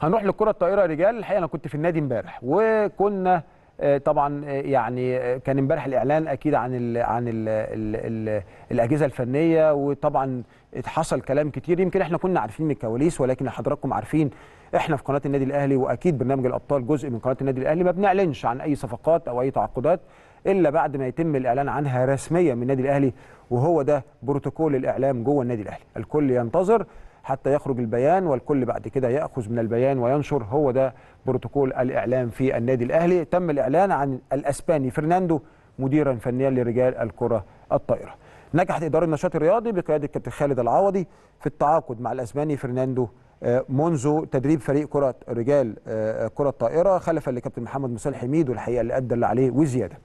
هنروح للكره الطائره رجال الحقيقه انا كنت في النادي امبارح وكنا آه، طبعا آه، يعني آه، كان امبارح الاعلان اكيد عن الـ عن الـ الـ الـ الاجهزه الفنيه وطبعا حصل كلام كتير يمكن احنا كنا عارفين من الكواليس ولكن حضراتكم عارفين احنا في قناه النادي الاهلي واكيد برنامج الابطال جزء من قناه النادي الاهلي ما بنعلنش عن اي صفقات او اي تعاقدات الا بعد ما يتم الاعلان عنها رسميا من النادي الاهلي وهو ده بروتوكول الاعلام جوه النادي الاهلي الكل ينتظر حتى يخرج البيان والكل بعد كده ياخذ من البيان وينشر هو ده بروتوكول الاعلام في النادي الاهلي تم الاعلان عن الاسباني فرناندو مديرا فنيا لرجال الكره الطائره نجحت اداره النشاط الرياضي بقياده الكابتن خالد العوضي في التعاقد مع الاسباني فرناندو آه، منذ تدريب فريق كره رجال آه، كره الطائره خلفا لكابتن محمد مصالح حميد والحقيقه اللي ادى اللي عليه وزياده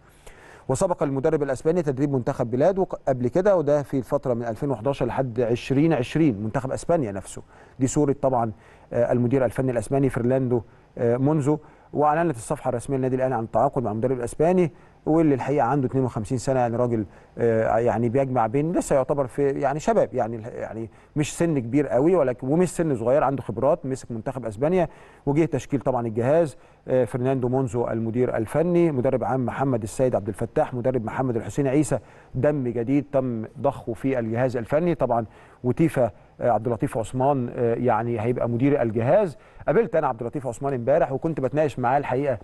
وسبق المدرب الاسباني تدريب منتخب بلاده قبل كده وده في الفتره من 2011 لحد 2020 منتخب اسبانيا نفسه دي صوره طبعا آه، المدير الفني الاسباني فرلاندو آه، مونزو واعلنت الصفحه الرسميه للنادي الاهلي عن التعاقد مع المدرب الاسباني واللي الحقيقه عنده 52 سنه يعني راجل آه، يعني بيجمع بين لسه يعتبر في يعني شباب يعني يعني مش سن كبير قوي ولكن ومش سن صغير عنده خبرات مسك منتخب اسبانيا وجه تشكيل طبعا الجهاز آه، فرناندو مونزو المدير الفني مدرب عام محمد السيد عبد الفتاح مدرب محمد الحسين عيسى دم جديد تم ضخه في الجهاز الفني طبعا وتيفا آه، عبد اللطيف عثمان يعني هيبقى مدير الجهاز قابلت انا عبد اللطيف عثمان امبارح وكنت بتناقش معاه الحقيقه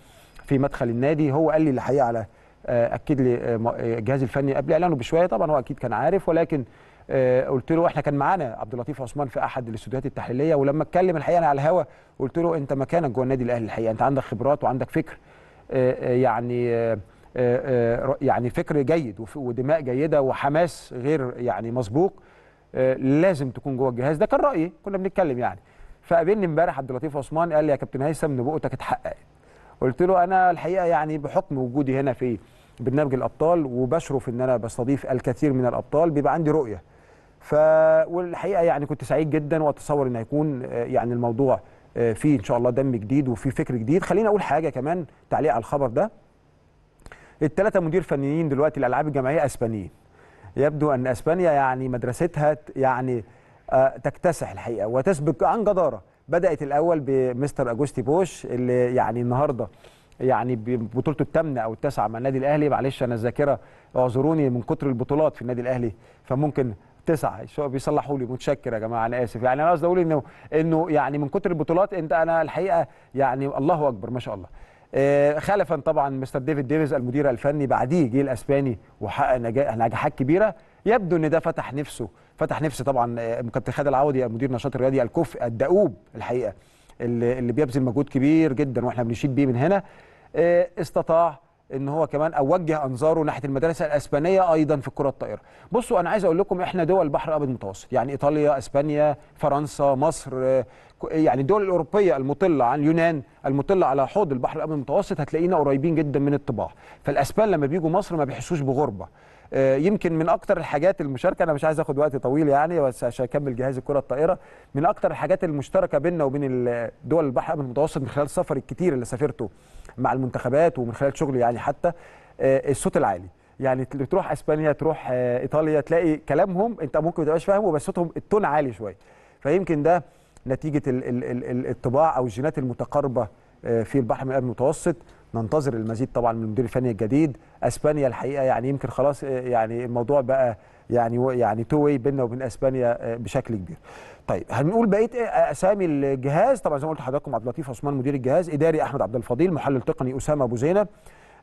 في مدخل النادي هو قال لي الحقيقه على آه، اكد لي آه، آه، الجهاز الفني قبل اعلانه بشويه طبعا هو اكيد كان عارف ولكن قلت له احنا كان معانا عبد اللطيف عثمان في احد الاستوديوهات التحليليه ولما اتكلم الحقيقه انا على الهوا قلت له انت مكانك جوه النادي الاهلي الحقيقه انت عندك خبرات وعندك فكر يعني يعني فكر جيد ودماء جيده وحماس غير يعني مسبوق لازم تكون جوه الجهاز ده كان رايي كنا بنتكلم يعني فقابلني امبارح عبد اللطيف عثمان قال لي يا كابتن هيثم نبوءتك اتحققت قلت له انا الحقيقه يعني بحكم وجودي هنا في برنامج الابطال وبشرف ان انا بستضيف الكثير من الابطال بيبقى عندي رؤيه ف والحقيقه يعني كنت سعيد جدا واتصور ان هيكون آه، يعني الموضوع آه، فيه ان شاء الله دم جديد وفي فكر جديد خليني اقول حاجه كمان تعليق على الخبر ده الثلاثه مدير فنيين دلوقتي الالعاب الجماعيه اسبانيين يبدو ان اسبانيا يعني مدرستها يعني آه، تكتسح الحقيقه وتسبق عن جداره بدات الاول بمستر اجوستي بوش اللي يعني النهارده يعني ببطولته الثامنه او التاسعه مع النادي الاهلي معلش انا الذاكره اعذروني من كتر البطولات في النادي الاهلي فممكن تسعه بيصلحوا لي متشكر يا جماعه انا اسف يعني انا قصدي اقول انه انه يعني من كتر البطولات انت انا الحقيقه يعني الله اكبر ما شاء الله آه، خلفا طبعا مستر ديفيد ديفيز المدير الفني بعديه جه الاسباني وحقق نجاحات كبيره يبدو ان ده فتح نفسه فتح نفسه طبعا آه، كابتن خالد العودي مدير نشاط الرياضي الكوف الدؤوب الحقيقه اللي, بيبذل مجهود كبير جدا واحنا بنشيد بيه من هنا آه، استطاع ان هو كمان اوجه انظاره ناحيه المدرسه الاسبانيه ايضا في الكره الطائره. بصوا انا عايز اقول لكم احنا دول البحر الابيض المتوسط، يعني ايطاليا، اسبانيا، فرنسا، مصر، آه، يعني الدول الاوروبيه المطله عن اليونان المطله على حوض البحر الابيض المتوسط هتلاقينا قريبين جدا من الطباع فالاسبان لما بيجوا مصر ما بيحسوش بغربه آه، يمكن من اكتر الحاجات المشاركه انا مش عايز اخد وقت طويل يعني بس عشان اكمل جهاز الكره الطائره من اكتر الحاجات المشتركه بيننا وبين دول البحر الابيض المتوسط من خلال السفر الكتير اللي سافرته مع المنتخبات ومن خلال شغلي يعني حتى آه، الصوت العالي يعني تروح اسبانيا تروح آه، ايطاليا تلاقي كلامهم انت ممكن ما تبقاش فاهمه بس صوتهم التون عالي شويه فيمكن ده نتيجه الطباع او الجينات المتقاربه آه، في البحر من المتوسط ننتظر المزيد طبعا من المدير الفني الجديد اسبانيا الحقيقه يعني يمكن خلاص آه، يعني الموضوع بقى يعني يعني تو واي بيننا وبين اسبانيا آه، بشكل كبير. طيب هنقول بقيه اسامي الجهاز طبعا زي ما قلت لحضراتكم عبد اللطيف عثمان مدير الجهاز اداري احمد عبد الفضيل محلل تقني اسامه ابو زينب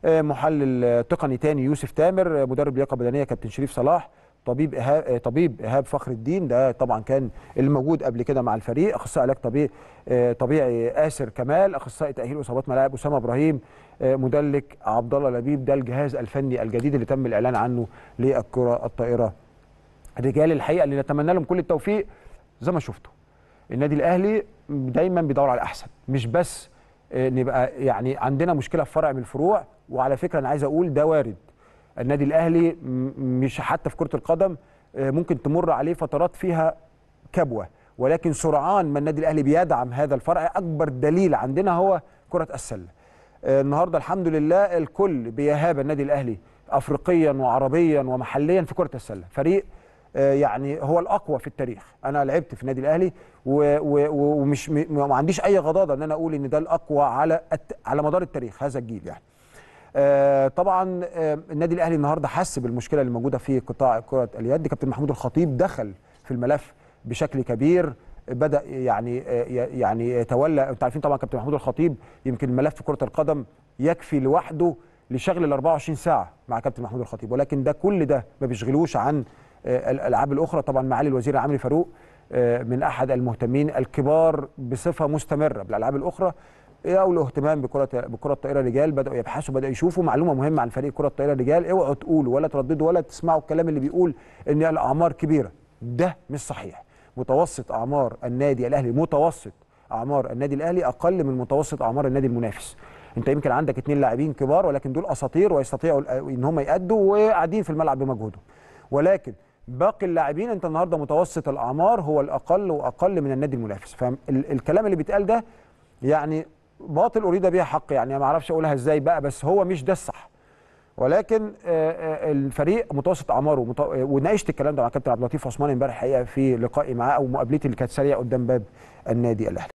محلل تقني تاني يوسف تامر مدرب لياقه بدنيه كابتن شريف صلاح طبيب إهاب آه، طبيب إيهاب فخر الدين ده طبعا كان اللي موجود قبل كده مع الفريق أخصائي علاج طبيعي آه، طبيعي آسر كمال أخصائي تأهيل إصابات ملاعب أسامة إبراهيم آه، مدلك عبد الله لبيب ده الجهاز الفني الجديد اللي تم الإعلان عنه للكرة الطائرة رجال الحقيقة اللي نتمنى لهم كل التوفيق زي ما شفتوا النادي الأهلي دايما بيدور على الأحسن مش بس نبقى يعني عندنا مشكلة في فرع من الفروع وعلى فكرة أنا عايز أقول ده وارد النادي الاهلي مش حتى في كره القدم آه، ممكن تمر عليه فترات فيها كبوه ولكن سرعان ما النادي الاهلي بيدعم هذا الفرع اكبر دليل عندنا هو كره السله آه، النهارده الحمد لله الكل بيهاب النادي الاهلي افريقيا وعربيا ومحليا في كره السله فريق آه، يعني هو الاقوى في التاريخ انا لعبت في النادي الاهلي ومش ما عنديش اي غضاضه ان انا اقول ان ده الاقوى على على مدار التاريخ هذا الجيل يعني آه، طبعا آه، النادي الاهلي النهارده حس بالمشكله اللي موجوده في قطاع كره اليد كابتن محمود الخطيب دخل في الملف بشكل كبير بدا يعني آه، يعني يتولى انتوا عارفين طبعا كابتن محمود الخطيب يمكن ملف كره القدم يكفي لوحده لشغل ال 24 ساعه مع كابتن محمود الخطيب ولكن ده كل ده ما بيشغلوش عن الالعاب الاخرى طبعا معالي الوزير العامري فاروق من احد المهتمين الكبار بصفه مستمره بالالعاب الاخرى او ايه الاهتمام بكره بكره الطائره الرجال بداوا يبحثوا بداوا يشوفوا معلومه مهمه عن فريق كره الطائره الرجال اوعوا تقولوا ولا ترددوا ولا تسمعوا الكلام اللي بيقول ان الاعمار كبيره ده مش صحيح متوسط اعمار النادي الاهلي متوسط اعمار النادي الاهلي اقل من متوسط اعمار النادي المنافس انت يمكن عندك اثنين لاعبين كبار ولكن دول اساطير ويستطيعوا ان هم يادوا وقاعدين في الملعب بمجهودهم ولكن باقي اللاعبين انت النهارده متوسط الاعمار هو الاقل واقل من النادي المنافس فالكلام اللي بيتقال ده يعني باطل اريد بها حق يعني ما اعرفش اقولها ازاي بقى بس هو مش ده الصح ولكن آه، آه، الفريق متوسط اعماره وناقشت الكلام ده مع كابتن عبد اللطيف عثمان امبارح حقيقه في لقائي معاه او مقابلتي اللي كانت سريعه قدام باب النادي الاهلي